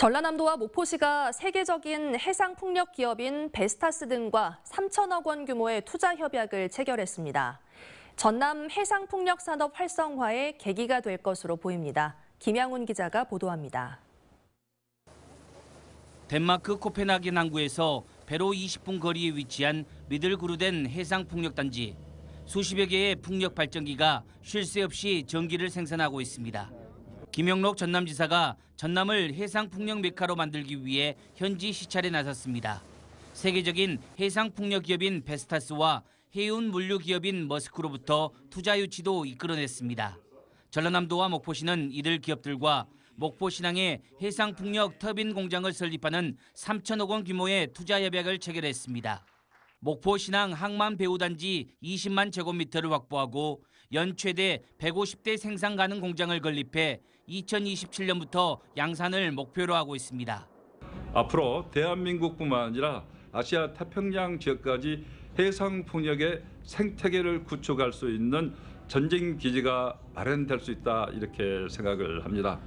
전라남도와 목포시가 세계적인 해상 풍력 기업인 베스타스 등과 3천억 원 규모의 투자 협약을 체결했습니다. 전남 해상 풍력 산업 활성화의 계기가 될 것으로 보입니다. 김양훈 기자가 보도합니다. 덴마크 코펜하겐 항구에서 배로 20분 거리에 위치한 미들그루덴 해상 풍력 단지. 수십여 개의 풍력 발전기가 쉴 새 없이 전기를 생산하고 있습니다. 김영록 전남지사가 전남을 해상풍력 메카로 만들기 위해 현지 시찰에 나섰습니다. 세계적인 해상풍력 기업인 베스타스와 해운 물류 기업인 머스크로부터 투자 유치도 이끌어냈습니다. 전라남도와 목포시는 이들 기업들과 목포신항에 해상풍력 터빈 공장을 설립하는 3천억 원 규모의 투자 협약을 체결했습니다. 목포신항 항만 배우단지 20만 제곱미터를 확보하고 연 최대 150대 생산 가능 공장을 건립해 2027년부터 양산을 목표로 하고 있습니다. 앞으로 대한민국뿐만 아니라 아시아 태평양 지역까지 해상 풍력의 생태계를 구축할 수 있는 전쟁 기지가 마련될 수 있다 이렇게 생각을 합니다.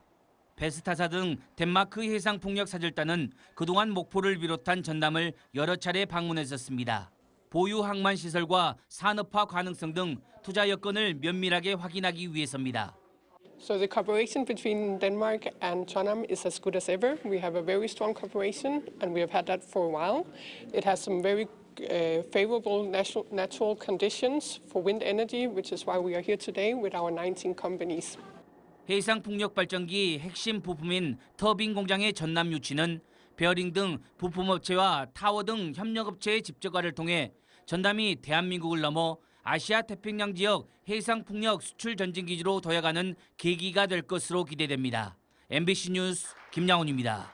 베스타사 등 덴마크 해상폭력사절단은 그동안 목포를 비롯한 전남을 여러 차례 방문했었습니다. 보유 항만 시설과 산업화 가능성 등 투자 여건을 면밀하게 확인하기 위해서입니다. So the cooperation between Denmark and Chonam is as good as ever. We have a very strong cooperation and we have had that for a while. It has some very uh, favorable natural, natural conditions for wind energy, which is why we are here today with our 19 companies. 해상풍력발전기 핵심 부품인 터빈 공장의 전남 유치는 베어링 등 부품업체와 타워 등 협력업체의 집재화를 통해 전남이 대한민국을 넘어 아시아 태평양 지역 해상풍력 수출 전진기지로 도약하는 계기가 될 것으로 기대됩니다. MBC 뉴스 김양훈입니다.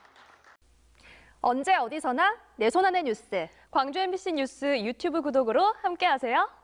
언제 어디서나 내 손안의 뉴스, 광주 MBC 뉴스 유튜브 구독으로 함께하세요.